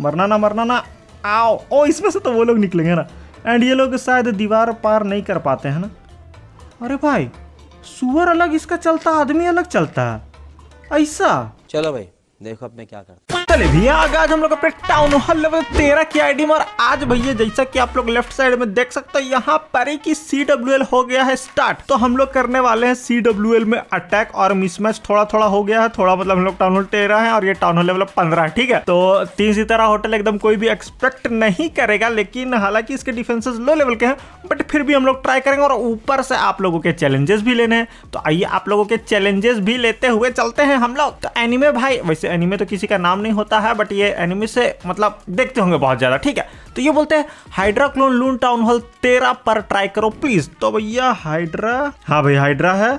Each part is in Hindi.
मरना ना मरना ना आओ ओ इसमें से तो वो लोग निकलेंगे ना एंड ये लोग शायद दीवार पार नहीं कर पाते हैं ना अरे भाई सुअर अलग इसका चलता आदमी अलग चलता है ऐसा चलो भाई देखो अब मैं क्या करता चले भैया आज हम लोग अपने टाउन हॉल लेवल तेरह की आईडी में और आज भैया जैसा कि आप लोग लेफ्ट साइड में देख सकते हैं यहाँ पर ही की सी हो गया है स्टार्ट तो हम लोग करने वाले हैं सी में अटैक और मिसमैच थोड़ा थोड़ा हो गया है थोड़ा मतलब हम लोग टाउन हॉल तेरह है और ये टाउन हॉल लेवल पंद्रह ठीक है तो तीन सितारा होटल एकदम कोई भी एक्सपेक्ट नहीं करेगा लेकिन हालांकि इसके डिफेंसेज लो लेवल के हैं बट फिर भी हम लोग ट्राई करेंगे और ऊपर से आप लोगों के चैलेंजेस भी लेने हैं तो आइए आप लोगों के चैलेंजेस भी लेते हुए चलते हैं हम लोग तो एनिमे भाई वैसे एनिमे तो किसी का नाम नहीं होता होता है बट ये एनिमी से मतलब देखते होंगे बहुत ज़्यादा ठीक है तो ये बोलते हैं हाइड्रा क्लोन लून टाउन हॉल तेरह पर ट्राई करो प्लीज़ तो भैया हाइड्रा हाँ भैया हाइड्रा है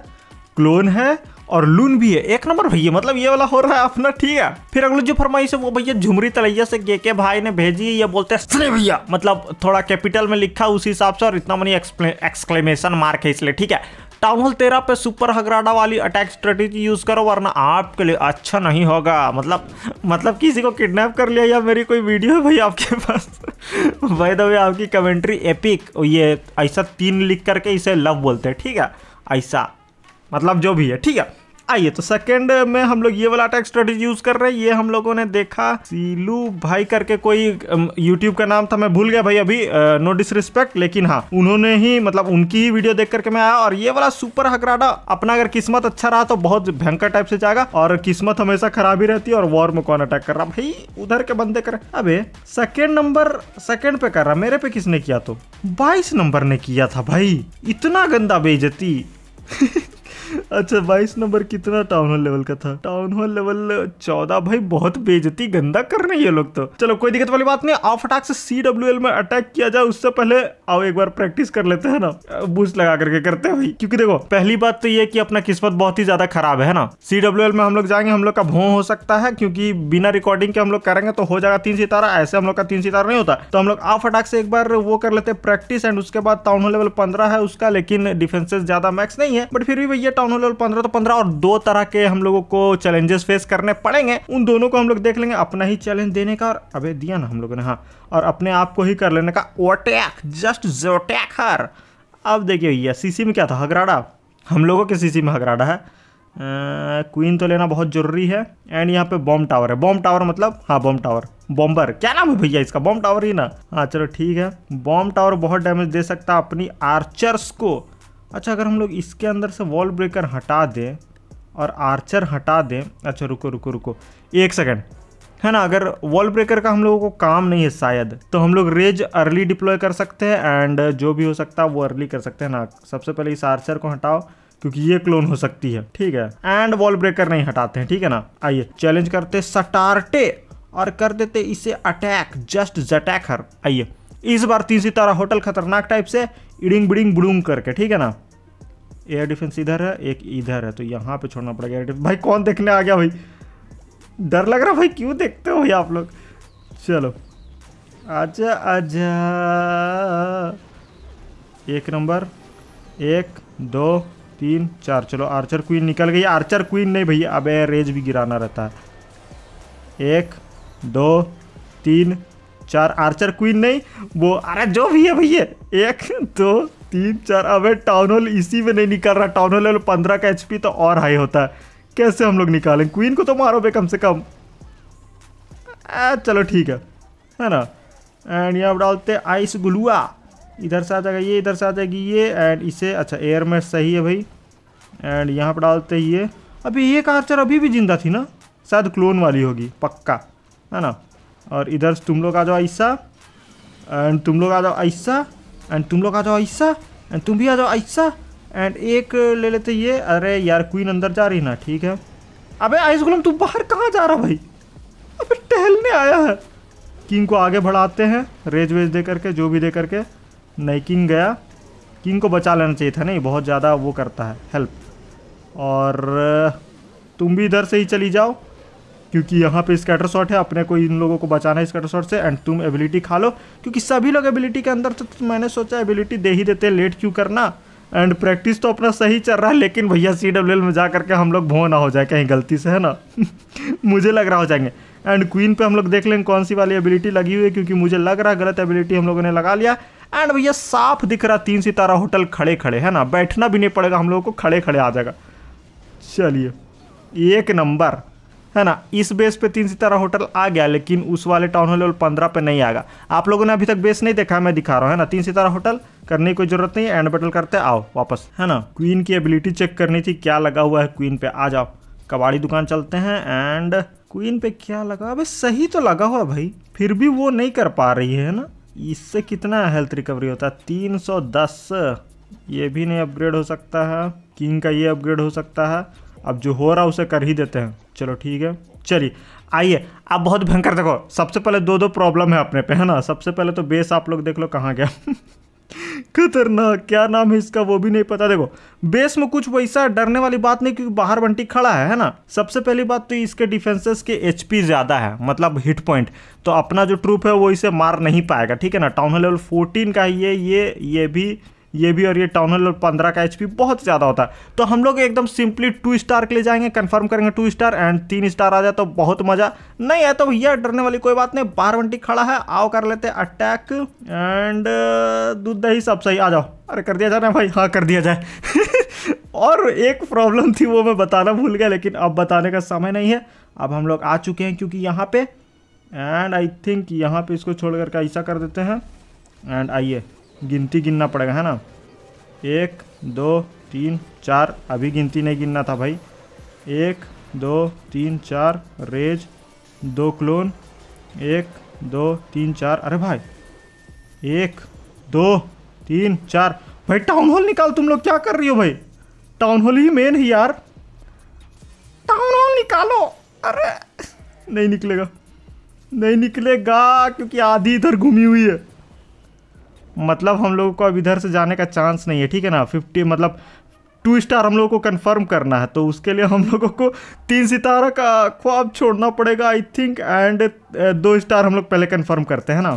क्लोन है और लून भी है एक नंबर भैया मतलब ये वाला हो रहा है अपना ठीक है फिर अगले जो फरमाइश है वो भैया झुमरी तलैया से के के भाई ने भेजी है ये बोलते हैं भैया मतलब थोड़ा कैपिटल में लिखा उसी हिसाब से और इतना मनी एक्सक्लेमेशन मार्क है इसलिए ठीक है टाउन हॉल तेरह पे सुपर हगराडा वाली अटैक स्ट्रेटेजी यूज करो वरना आपके लिए अच्छा नहीं होगा मतलब मतलब किसी को किडनैप कर लिया या मेरी कोई वीडियो है भाई आपके पास भाई दबे आपकी कमेंट्री एपिक ये ऐसा तीन लिख करके इसे लव बोलते हैं ठीक है ऐसा मतलब जो भी है ठीक है आइए तो सेकंड में हम लोग ये वाला अटैक स्ट्रेटेजी यूज कर रहे हैं ये हम लोगों ने देखा सीलू भाई करके कोई यूट्यूब का नाम था मैं भूल गया भाई अभी नो डिसरिस्पेक्ट लेकिन हाँ उन्होंने ही मतलब उनकी ही वीडियो देख करके मैं आया और ये वाला सुपर हकराडा अपना अगर किस्मत अच्छा रहा तो बहुत भयंकर टाइप से जाएगा और किस्मत हमेशा खराब ही रहती है और वॉर में कौन अटैक कर रहा भाई उधर के बंदे कर अबे सेकेंड नंबर सेकेंड पे कर रहा मेरे पे किसने किया तो बाईस नंबर ने किया था भाई इतना गंदा बेजती अच्छा बाईस नंबर कितना टाउन हॉल लेवल का था टाउन हॉल लेवल चौदह भाई बहुत बेजती गंदा कर रहे ये लोग तो चलो कोई दिक्कत वाली बात नहीं ऑफ अटैक से सी में अटैक किया जाए उससे पहले आओ एक बार प्रैक्टिस कर लेते हैं ना बूस्ट लगा करके करते हैं भाई क्योंकि देखो पहली बात तो ये कि अपना किस्मत बहुत ही ज्यादा खराब है ना सी में हम लोग जाएंगे हम लोग का भों हो सकता है क्योंकि बिना रिकॉर्डिंग के हम लोग करेंगे तो हो जाएगा तीन सितारा ऐसे हम लोग का तीन सितारा नहीं होता तो हम लोग ऑफ अटैक से एक बार वो कर लेते हैं प्रैक्टिस एंड उसके बाद टाउन हॉल लेवल पंद्रह है उसका लेकिन डिफेंसेस ज्यादा मैक्स नहीं है बट फिर भी भैया टाउन लेवल पंद्रह तो पंद्रह और दो तरह के हम लोगों को चैलेंजेस फेस करने पड़ेंगे उन दोनों को हम लोग देख लेंगे अपना ही चैलेंज देने का और अबे दिया ना हम लोगों ने हाँ और अपने आप को ही कर लेने का ओटैक जस्ट जोटैक हर अब देखिए भैया सीसी में क्या था हगराडा हम लोगों के सीसी में हगराडा है क्वीन तो लेना बहुत ज़रूरी है एंड यहाँ पे बॉम्ब टावर है बॉम्ब टावर मतलब हाँ बॉम्ब टावर बॉम्बर क्या नाम है भैया इसका बॉम्ब टावर ही ना हाँ चलो ठीक है बॉम्ब टावर बहुत डैमेज दे सकता अपनी आर्चर्स को अच्छा अगर हम लोग इसके अंदर से वॉल ब्रेकर हटा दें और आर्चर हटा दें अच्छा रुको रुको रुको एक सेकेंड है ना अगर वॉल ब्रेकर का हम लोगों को काम नहीं है शायद तो हम लोग रेज अर्ली डिप्लॉय कर सकते हैं एंड जो भी हो सकता है वो अर्ली कर सकते हैं ना सबसे पहले इस आर्चर को हटाओ क्योंकि ये क्लोन हो सकती है ठीक है एंड वॉल ब्रेकर नहीं हटाते हैं ठीक है ना आइए चैलेंज करते सटार्टे और कर देते इसे अटैक जस्ट जटैक हर आइए इस बार तीन सितारा होटल खतरनाक टाइप से इडिंग बिडिंग बुडुंग करके ठीक है ना एयर डिफेंस इधर है एक इधर है तो यहाँ पे छोड़ना पड़ेगा एयर डिफेंस भाई कौन देखने आ गया भाई डर लग रहा भाई क्यों देखते हो भाई आप लोग चलो अच्छा अच्छा एक नंबर एक दो तीन चार चलो आर्चर क्वीन निकल गई आर्चर क्वीन नहीं भैया अब रेज भी गिराना रहता है एक दो तीन चार आर्चर क्वीन नहीं वो अरे जो भी है भैया एक दो तीन चार अबे टाउन हॉल इसी में नहीं निकल रहा टाउन हॉल पंद्रह का एचपी तो और हाई होता है कैसे हम लोग निकालें क्वीन को तो मारो भे कम से कम आ, चलो ठीक है है ना एंड यहाँ डालते आइस गुलुआ इधर से आ जाएगा ये इधर से आ जाएगी ये एंड इसे अच्छा एयर में सही है भाई एंड यहाँ पर डालते ये अभी ये आर्चर अभी भी जिंदा थी ना शायद क्लोन वाली होगी पक्का है ना और इधर तुम लोग आ जाओ ऐसा एंड तुम लोग आ जाओ ऐसा एंड तुम लोग आ जाओ ऐसा एंड तुम भी आ जाओ ऐसा एंड एक ले लेते ये अरे यार क्वीन अंदर जा रही ना ठीक है अबे आइस गुलम तू बाहर कहाँ जा रहा भाई अबे टहलने आया है किंग को आगे बढ़ाते हैं रेज वेज दे करके जो भी दे करके नहीं किंग गया किंग को बचा लेना चाहिए था नहीं बहुत ज़्यादा वो करता है हेल्प और तुम भी इधर से ही चली जाओ क्योंकि यहाँ पे स्कैटर शॉट है अपने को इन लोगों को बचाना है स्कैटर शॉट से एंड तुम एबिलिटी खा लो क्योंकि सभी लोग एबिलिटी के अंदर तो मैंने सोचा एबिलिटी दे ही देते लेट क्यों करना एंड प्रैक्टिस तो अपना सही चल रहा है लेकिन भैया सी डब्ल्यू एल में जा करके हम लोग भो ना हो जाए कहीं गलती से है ना मुझे लग रहा हो जाएंगे एंड क्वीन पे हम लोग देख लेंगे कौन सी वाली एबिलिटी लगी हुई है क्योंकि मुझे लग रहा है गलत एबिलिटी हम लोगों ने लगा लिया एंड भैया साफ दिख रहा तीन सितारा होटल खड़े खड़े है ना बैठना भी नहीं पड़ेगा हम लोगों को खड़े खड़े आ जाएगा चलिए एक नंबर है ना इस बेस पे तीन सितारा होटल आ गया लेकिन उस वाले टाउन हॉल लेवल पंद्रह पे नहीं आएगा आप लोगों ने अभी तक बेस नहीं देखा मैं दिखा रहा हूँ है ना तीन सितारा होटल करने की कोई जरूरत नहीं एंड बटल करते आओ वापस है ना क्वीन की एबिलिटी चेक करनी थी क्या लगा हुआ है क्वीन पे आ जाओ कबाड़ी दुकान चलते हैं एंड क्वीन पे क्या लगा अबे सही तो लगा हुआ भाई फिर भी वो नहीं कर पा रही है ना इससे कितना हेल्थ रिकवरी होता है तीन सौ दस ये भी नहीं अपग्रेड हो सकता है किंग का ये अपग्रेड हो सकता है अब जो हो रहा उसे कर ही देते हैं चलो ठीक है चलिए आइए आप बहुत भयंकर देखो सबसे पहले दो दो प्रॉब्लम है अपने पे है ना सबसे पहले तो बेस आप लोग देख लो कहाँ गया खतरनाक क्या नाम है इसका वो भी नहीं पता देखो बेस में कुछ वैसा डरने वाली बात नहीं क्योंकि बाहर बंटी खड़ा है है ना सबसे पहली बात तो इसके डिफेंसेस के एचपी ज़्यादा है मतलब हिट पॉइंट तो अपना जो ट्रूप है वो इसे मार नहीं पाएगा ठीक है ना टाउन लेवल फोर्टीन का ही है ये ये भी ये भी और ये टाउनल और पंद्रह का एच बहुत ज़्यादा होता है तो हम लोग एकदम सिंपली टू स्टार के लिए जाएंगे कन्फर्म करेंगे टू स्टार एंड तीन स्टार आ जाए तो बहुत मज़ा नहीं है तो भैया डरने वाली कोई बात नहीं बारवंटी खड़ा है आओ कर लेते अटैक एंड दूध दही सब सही आ जाओ अरे कर दिया जाए भाई हाँ कर दिया जाए और एक प्रॉब्लम थी वो मैं बताना भूल गया लेकिन अब बताने का समय नहीं है अब हम लोग आ चुके हैं क्योंकि यहाँ पे एंड आई थिंक यहाँ पे इसको छोड़ करके ऐसा कर देते हैं एंड आइए गिनती गिनना पड़ेगा है ना एक दो तीन चार अभी गिनती नहीं गिनना था भाई एक दो तीन चार रेज दो क्लोन एक दो तीन चार अरे भाई एक दो तीन चार भाई टाउन हॉल निकाल तुम लोग क्या कर रही हो भाई टाउन हॉल ही मेन है यार टाउन हॉल निकालो अरे नहीं निकलेगा नहीं निकलेगा क्योंकि आधी इधर घूमी हुई है मतलब हम लोगों को अब इधर से जाने का चांस नहीं है ठीक है ना फिफ्टी मतलब टू स्टार हम लोगों को कंफर्म करना है तो उसके लिए हम लोगों को तीन सितारा का ख्वाब छोड़ना पड़ेगा आई थिंक एंड दो स्टार हम लोग पहले कंफर्म करते हैं ना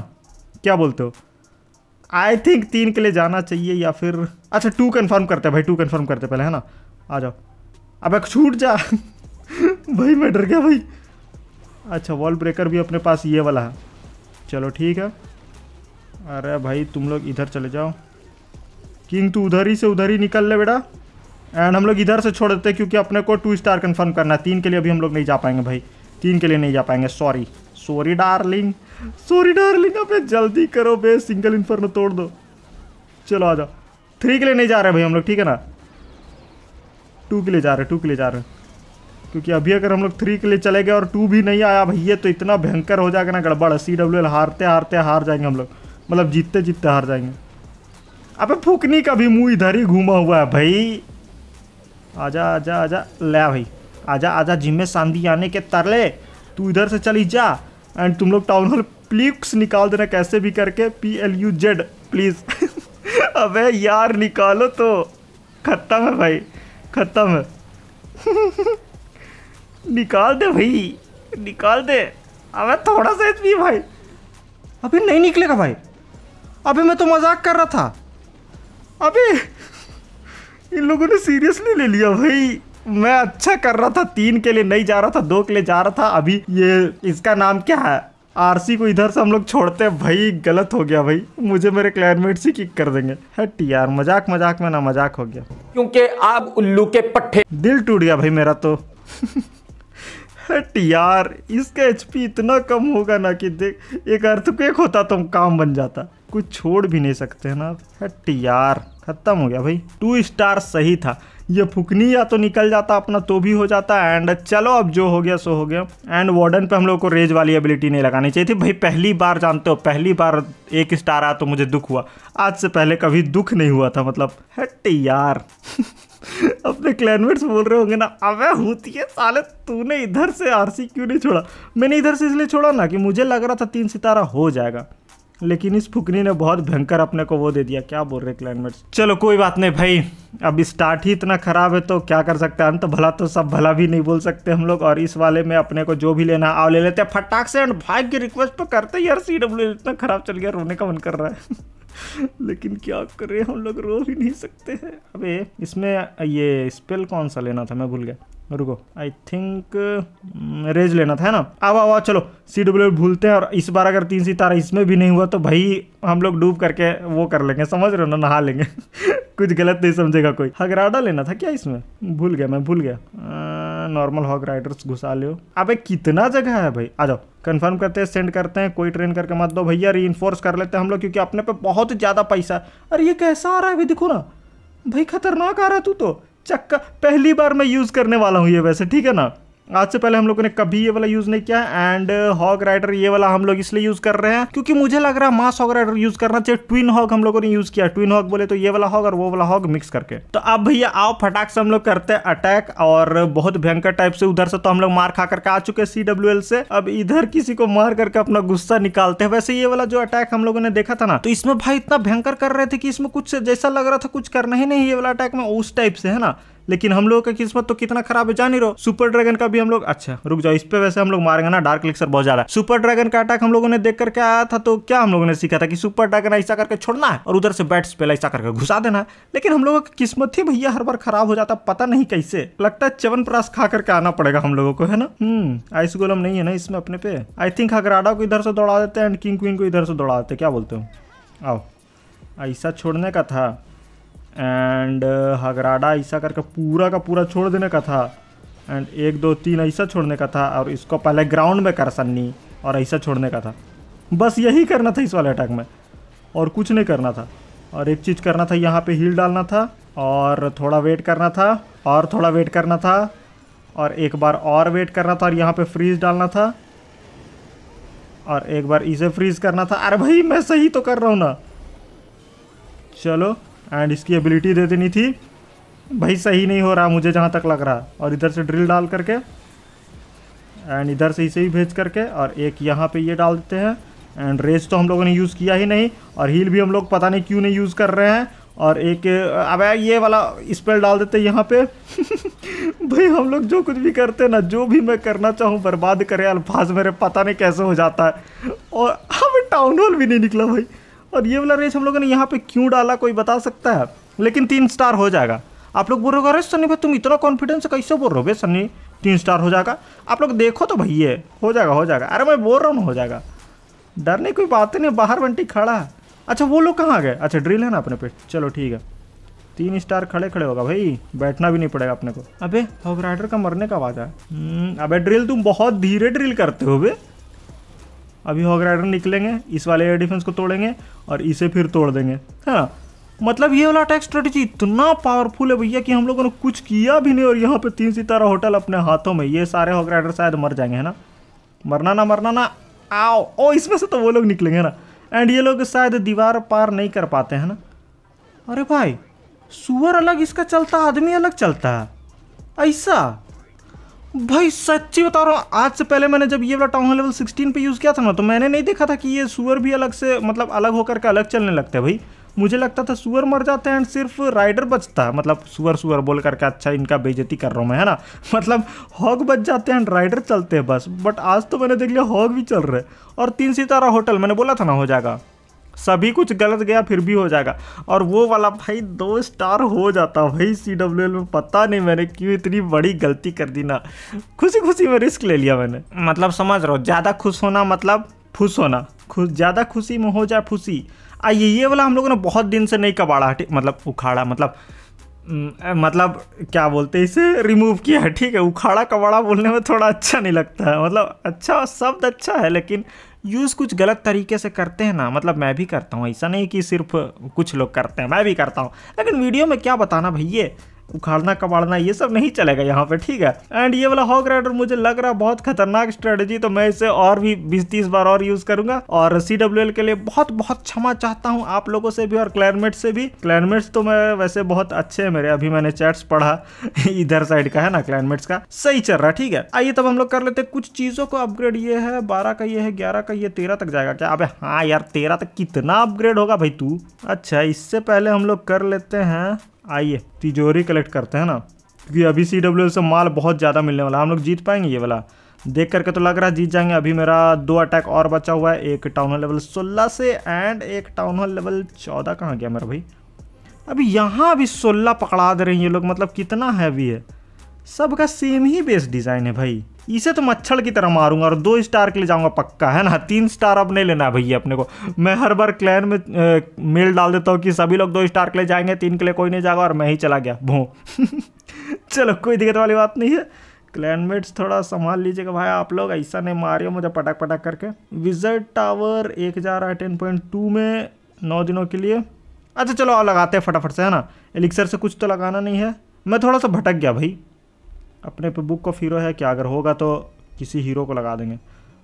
क्या बोलते हो आई थिंक तीन के लिए जाना चाहिए या फिर अच्छा टू कंफर्म करते हैं भाई टू कंफर्म करते पहले है ना आ जाओ अब एक छूट जा भाई मैं डर गया भाई अच्छा वॉल ब्रेकर भी अपने पास ये वाला है चलो ठीक है अरे भाई तुम लोग इधर चले जाओ किंग तू उधर ही से उधर ही निकल ले बेटा एंड हम लोग इधर से छोड़ देते क्योंकि अपने को टू स्टार कन्फर्म करना है तीन के लिए अभी हम लोग नहीं जा पाएंगे भाई तीन के लिए नहीं जा पाएंगे sorry sorry darling sorry darling अपने जल्दी करो बे सिंगल इन्फर्नो तोड़ दो चलो आ जाओ थ्री के लिए नहीं जा रहे भाई हम लोग ठीक है ना टू के लिए जा रहे टू के लिए जा रहे क्योंकि अभी अगर हम लोग थ्री के लिए चले गए और टू भी नहीं आया भैया तो इतना भयंकर हो जाएगा ना गड़बड़ सी डब्ल्यू एल हारते हारते हार जाएंगे हम लोग मतलब जीतते जीतते हार जाएंगे अबे फूकनी का भी मुंह इधर ही घूमा हुआ है भाई आजा आजा आजा ले भाई आजा आजा में शांति आने के तरले तू इधर से चली जा एंड तुम लोग टाउन हॉल प्लीक्स निकाल देना कैसे भी करके P L U Z please अबे यार निकालो तो खत्म है भाई खत्म है निकाल दे भाई निकाल दे अबे थोड़ा सा भाई अबे नहीं निकलेगा भाई अभी मैं तो मजाक कर रहा था अभी इन लोगों ने सीरियसली ले लिया भाई मैं अच्छा कर रहा था तीन के लिए नहीं जा रहा था दो के लिए जा रहा था अभी ये इसका नाम क्या है आरसी को इधर से हम लोग छोड़ते हैं भाई गलत हो गया भाई मुझे मेरे क्लाइनमेट से किक कर देंगे हट यार मजाक मजाक में ना मजाक हो गया क्योंकि आप उल्लू के पट्टे दिल टूट गया भाई मेरा तो हट यार इसका पी इतना कम होगा ना कि देख एक अर्थक्वेक होता तो काम बन जाता कुछ छोड़ भी नहीं सकते ना हट यार खत्म हो गया भाई टू स्टार सही था ये फुकनी या तो निकल जाता अपना तो भी हो जाता एंड चलो अब जो हो गया सो हो गया एंड वार्डन पे हम लोग को रेज वाली एबिलिटी नहीं लगानी चाहिए थी भाई पहली बार जानते हो पहली बार एक स्टार आया तो मुझे दुख हुआ आज से पहले कभी दुख नहीं हुआ था मतलब हट यार अपने क्लैनमेट्स बोल रहे होंगे ना अबे होती है साले तूने इधर से आरसी क्यों नहीं छोड़ा मैंने इधर से इसलिए छोड़ा ना कि मुझे लग रहा था तीन सितारा हो जाएगा लेकिन इस फुकनी ने बहुत भयंकर अपने को वो दे दिया क्या बोल रहे क्लाइमेट्स चलो कोई बात नहीं भाई अब स्टार्ट ही इतना ख़राब है तो क्या कर सकते हैं हम तो भला तो सब भला भी नहीं बोल सकते हम लोग और इस वाले में अपने को जो भी लेना आओ ले लेते हैं फटाक से एंड भाई की रिक्वेस्ट पर करते यार सी डब्ल्यू इतना ख़राब चल गया रोने का मन कर रहा है लेकिन क्या करें हम लोग रो भी नहीं सकते हैं अबे इसमें ये स्पेल कौन सा लेना था मैं भूल गया रुको आई थिंक रेज लेना था है ना अब आओ चलो सी डब्ल्यू भूलते हैं और इस बार अगर तीन सितारा इसमें भी नहीं हुआ तो भाई हम लोग डूब करके वो कर लेंगे समझ रहे हो ना नहा लेंगे कुछ गलत नहीं समझेगा कोई हगराडा लेना था क्या इसमें भूल गया मैं भूल गया आ... नॉर्मल हॉक राइडर्स घुसा लो अबे कितना जगह है भाई आ जाओ कंफर्म करते हैं सेंड करते हैं कोई ट्रेन करके मत दो भैया री कर लेते हैं हम लोग क्योंकि अपने पे बहुत ज़्यादा पैसा है अरे ये कैसा आ रहा है भाई देखो ना भाई खतरनाक आ रहा है तू तो चक्का पहली बार मैं यूज़ करने वाला हूँ ये वैसे ठीक है ना आज से पहले हम लोगों ने कभी ये वाला यूज नहीं किया एंड हॉग राइडर ये वाला हम लोग इसलिए यूज कर रहे हैं क्योंकि मुझे लग रहा है मास हॉग राइडर यूज करना चाहिए ट्विन हॉग हम लोगों ने यूज किया ट्विन हॉग बोले तो ये वाला हॉग और वो वाला हॉग मिक्स करके तो अब भैया आओ फटाक से हम लोग करते हैं अटैक और बहुत भयंकर टाइप से उधर से तो हम लोग मार खा करके आ चुके सी डब्ल्यू एल से अब इधर किसी को मार करके अपना गुस्सा निकालते हैं वैसे ये वाला जो अटैक हम लोगों ने देखा था ना तो इसमें भाई इतना भयंकर कर रहे थे कि इसमें कुछ जैसा लग रहा था कुछ करना ही नहीं ये वाला अटैक में उस टाइप से है ना लेकिन हम लोगों का किस्मत तो कितना खराब है जान ही रहो सुपर ड्रैगन का भी हम लोग अच्छा रुक जाओ इस पे वैसे हम लोग मारेंगे ना डार्क लिक्सर बहुत ज्यादा सुपर ड्रैगन का अटैक हम लोगों ने देख करके आया था तो क्या हम लोगों ने सीखा था कि सुपर ड्रैगन ऐसा करके छोड़ना है और उधर से बैट स्पेल ऐसा करके घुसा देना लेकिन हम लोगों की किस्मत ही भैया हर बार खराब हो जाता पता नहीं कैसे लगता है चवन प्रास खा करके आना पड़ेगा हम लोगों को है ना हम्म आइस गोलम नहीं है ना इसमें अपने पे आई थिंक हगराडा को इधर से दौड़ा देते हैं एंड किंग क्वीन को इधर से दौड़ा देते क्या बोलते हो आओ ऐसा छोड़ने का था एंड हगराडा uh, ऐसा करके पूरा का पूरा छोड़ देने का था एंड एक दो तीन ऐसा छोड़ने का था और इसको पहले ग्राउंड में कर सन्नी और ऐसा छोड़ने का था बस यही करना था इस वाले अटैक में और कुछ नहीं करना था और एक चीज़ करना था यहाँ पे हील डालना था और थोड़ा वेट करना था और थोड़ा वेट करना था और एक बार और वेट करना था और यहाँ पे फ्रीज डालना था और एक बार इसे फ्रीज करना था अरे भाई मैं सही तो कर रहा हूँ ना चलो एंड इसकी एबिलिटी दे देनी थी भाई सही नहीं हो रहा मुझे जहाँ तक लग रहा और इधर से ड्रिल डाल करके एंड इधर से इसे ही भेज करके और एक यहाँ पे ये डाल देते हैं एंड रेस तो हम लोगों ने यूज़ किया ही नहीं और हील भी हम लोग पता नहीं क्यों नहीं यूज़ कर रहे हैं और एक अब ये वाला स्पेल डाल देते यहाँ पे भाई हम लोग जो कुछ भी करते हैं ना जो भी मैं करना चाहूँ बर्बाद करें अल्फाज मेरे पता नहीं कैसे हो जाता है और हमें टाउन हॉल भी नहीं निकला भाई और ये वाला रेस हम लोगों ने यहाँ पे क्यों डाला कोई बता सकता है लेकिन तीन स्टार हो जाएगा आप लोग बोल रहे हो अरे सन्नी भाई तुम इतना कॉन्फिडेंस कैसे बोल रहे हो भाई सन्नी तीन स्टार हो जाएगा आप लोग देखो तो भैया हो जाएगा हो जाएगा अरे मैं बोल रहा हूँ हो जाएगा डरने कोई बात नहीं बाहर बंटी खड़ा है अच्छा वो लोग कहाँ गए अच्छा ड्रिल है ना अपने पे चलो ठीक है तीन स्टार खड़े खड़े होगा भाई बैठना भी नहीं पड़ेगा अपने को अबे हॉक राइडर का मरने का वादा है हम्म, अबे ड्रिल तुम बहुत धीरे ड्रिल करते हो भाई अभी राइडर निकलेंगे इस वाले एयर डिफेंस को तोड़ेंगे और इसे फिर तोड़ देंगे है हाँ, ना मतलब ये वाला अटैक स्ट्रेटेजी इतना पावरफुल है भैया कि हम लोगों ने कुछ किया भी नहीं और यहाँ पे तीन सितारा होटल अपने हाथों में ये सारे राइडर शायद मर जाएंगे है ना मरना ना मरना ना आओ ओ इसमें से तो वो लोग निकलेंगे ना एंड ये लोग शायद दीवार पार नहीं कर पाते हैं ना अरे भाई सुअर अलग इसका चलता आदमी अलग चलता है ऐसा भाई सच्ची बता रहा हूँ आज से पहले मैंने जब ये वाला टाउन लेवल 16 पे यूज़ किया था ना तो मैंने नहीं देखा था कि ये सुअर भी अलग से मतलब अलग होकर के अलग चलने लगते हैं भाई मुझे लगता था सुअर मर जाते हैं एंड सिर्फ राइडर बचता है मतलब सुअर सुअर बोल करके अच्छा इनका बेजती कर रहा हूँ मैं है ना मतलब हॉग बच जाते हैं एंड राइडर चलते हैं बस बट आज तो मैंने देख लिया हॉग भी चल रहे और तीन सितारा होटल मैंने बोला था ना हो जाएगा सभी कुछ गलत गया फिर भी हो जाएगा और वो वाला भाई दो स्टार हो जाता भाई सी डब्ल्यू एल में पता नहीं मैंने क्यों इतनी बड़ी गलती कर दी ना खुशी खुशी में रिस्क ले लिया मैंने मतलब समझ रहा हो ज़्यादा खुश होना मतलब खुश होना खुश ज़्यादा खुशी में हो जाए खुशी आइए ये वाला हम लोगों ने बहुत दिन से नहीं कबाड़ा मतलब उखाड़ा मतलब मतलब क्या बोलते हैं इसे रिमूव किया है ठीक है उखाड़ा कबाड़ा बोलने में थोड़ा अच्छा नहीं लगता है मतलब अच्छा शब्द अच्छा है लेकिन यूज़ कुछ गलत तरीके से करते हैं ना मतलब मैं भी करता हूँ ऐसा नहीं कि सिर्फ कुछ लोग करते हैं मैं भी करता हूँ लेकिन वीडियो में क्या बताना भैया उखाड़ना कबाड़ना ये सब नहीं चलेगा यहाँ पे ठीक है एंड ये वाला हॉक राइडर मुझे लग रहा है बहुत खतरनाक स्ट्रेटेजी तो मैं इसे और भी बीस तीस बार और यूज करूंगा और सी के लिए बहुत बहुत क्षमा चाहता हूँ आप लोगों से भी और क्लाइनमेट से भी क्लाइनमेट्स तो मैं वैसे बहुत अच्छे है मेरे अभी मैंने चैट्स पढ़ा इधर साइड का है ना क्लाइनमेट्स का सही चल रहा ठीक है आइए तब हम लोग कर लेते कुछ चीजों को अपग्रेड ये है बारह का ये है ग्यारह का ये तेरह तक जाएगा क्या अब हाँ यार तेरह तक कितना अपग्रेड होगा भाई तू अच्छा इससे पहले हम लोग कर लेते हैं आइए तिजोरी कलेक्ट करते हैं ना क्योंकि अभी सी डब्ल्यू से माल बहुत ज़्यादा मिलने वाला हम लोग जीत पाएंगे ये वाला देख करके तो लग रहा है जीत जाएंगे अभी मेरा दो अटैक और बचा हुआ है एक टाउन हॉल लेवल 16 से एंड एक टाउन हॉल लेवल 14 कहाँ गया मेरा भाई अभी यहाँ भी 16 पकड़ा दे रहे हैं ये लोग मतलब कितना हैवी है सबका सेम ही बेस डिज़ाइन है भाई इसे तो मच्छर की तरह मारूंगा और दो स्टार के लिए जाऊंगा पक्का है ना तीन स्टार अब नहीं लेना है भैया अपने को मैं हर बार क्लैन में मेल डाल देता हूँ कि सभी लोग दो स्टार के लिए जाएंगे तीन के लिए कोई नहीं जाएगा और मैं ही चला गया भू चलो कोई दिक्कत वाली बात नहीं है क्लैनमेट्स थोड़ा संभाल लीजिएगा भाई आप लोग ऐसा नहीं मारियो मुझे पटक पटक करके विजट टावर एक हज़ार टेन पॉइंट टू में नौ दिनों के लिए अच्छा चलो और लगाते हैं फटाफट से है ना एलिक्सर से कुछ तो लगाना नहीं है मैं थोड़ा सा भटक गया भाई अपने पे बुक ऑफ हीरो है क्या अगर होगा तो किसी हीरो को लगा देंगे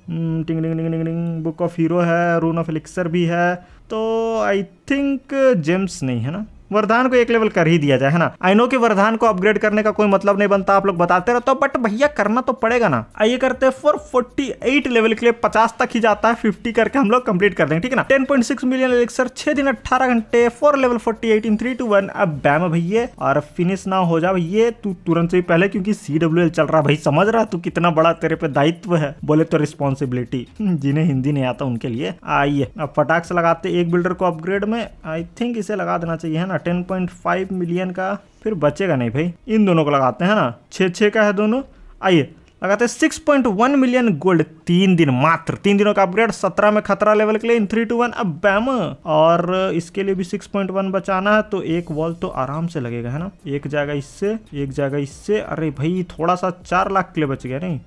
हम्म, टिंग टिंग टिंग टिंग बुक ऑफ हीरो है रून ऑफ एलिक्सर भी है तो आई थिंक जेम्स नहीं है ना वरदान को एक लेवल कर ही दिया जाए है ना आई नो कि वरदान को अपग्रेड करने का कोई मतलब नहीं बनता आप लोग बताते रहते हो बट भैया करना तो पड़ेगा ना आइए करते हैं फॉर फोर्टी एट लेवल के लिए पचास तक ही जाता है फिफ्टी करके हम लोग कंप्लीट कर देंगे ठीक है ना ten point six million elixir छह दिन अट्ठारह घंटे for level forty eight in three two one अब बैम भैया और फिनिश ना हो जा भैया तू तुरंत से पहले क्योंकि सी डब्ल्यू एल चल रहा भाई समझ रहा तू कितना बड़ा तेरे पे दायित्व है बोले तो रिस्पॉन्सिबिलिटी हम्म, जिन्हें हिंदी नहीं आता उनके लिए आइए अब फटाक से लगाते एक बिल्डर को अपग्रेड में आई थिंक इसे लगा देना चाहिए है ना ना टेन पॉइंट फाइव मिलियन का फिर बचेगा नहीं भाई इन दोनों को लगाते हैं ना छः छः का है दोनों आइए लगाते हैं six point one million gold तीन दिन मात्र तीन दिनों का अपग्रेड सत्रह में खतरा लेवल के लिए इन थ्री टू वन अब बैम और इसके लिए भी सिक्स पॉइंट वन बचाना है तो एक वॉल तो आराम से लगेगा है ना एक जाएगा इससे एक जाएगा इससे अरे भाई थोड़ा सा चार लाख के लिए बच गया नहीं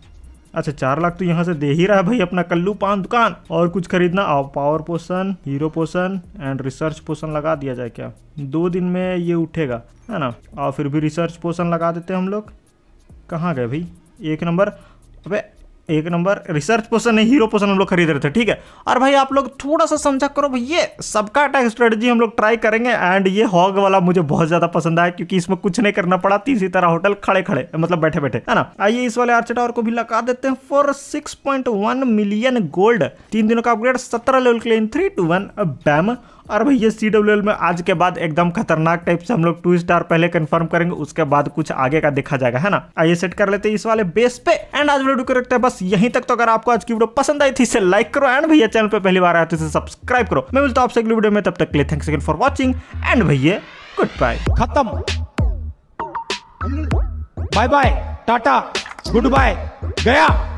अच्छा चार लाख तो यहाँ से दे ही रहा है भाई अपना कल्लू पान दुकान और कुछ खरीदना पावर पोषण हीरो पोषण एंड रिसर्च पोषण लगा दिया जाए क्या दो दिन में ये उठेगा है ना और फिर भी रिसर्च पोषण लगा देते हम लोग कहाँ गए भाई एक नंबर अबे एक नंबर रिसर्च पोर्सन नहीं हीरो पोर्सन हम लोग खरीद रहे थे ठीक है और भाई आप लोग थोड़ा सा समझा करो भाई ये सबका अटैक स्ट्रेटजी हम लोग ट्राई करेंगे एंड ये हॉग वाला मुझे बहुत ज़्यादा पसंद आया क्योंकि इसमें कुछ नहीं करना पड़ा तीसरी तरह होटल खड़े खड़े मतलब बैठे बैठे है ना आइए इस वाले आर्चे टावर को भी लगा देते हैं फॉर सिक्स मिलियन गोल्ड तीन दिनों का अपग्रेड सत्रह लेवल क्लेन थ्री टू वन बैम और भैया सी डब्ल्यू में आज के बाद एकदम खतरनाक टाइप से हम लोग टू स्टार पहले कंफर्म करेंगे उसके बाद कुछ आगे का देखा जाएगा है ना आइए सेट कर लेते हैं इस वाले बेस पे एंड आज वीडियो को रखते हैं बस यहीं तक तो अगर आपको आज की वीडियो पसंद आई थी इसे लाइक करो एंड भैया चैनल पर पहली बार आया तो इसे सब्सक्राइब करो मैं मिलता हूँ आपसे अगली वीडियो में तब तक के लिए thanks again for watching and भैया गुड बाय खत्म bye bye tata good bye गया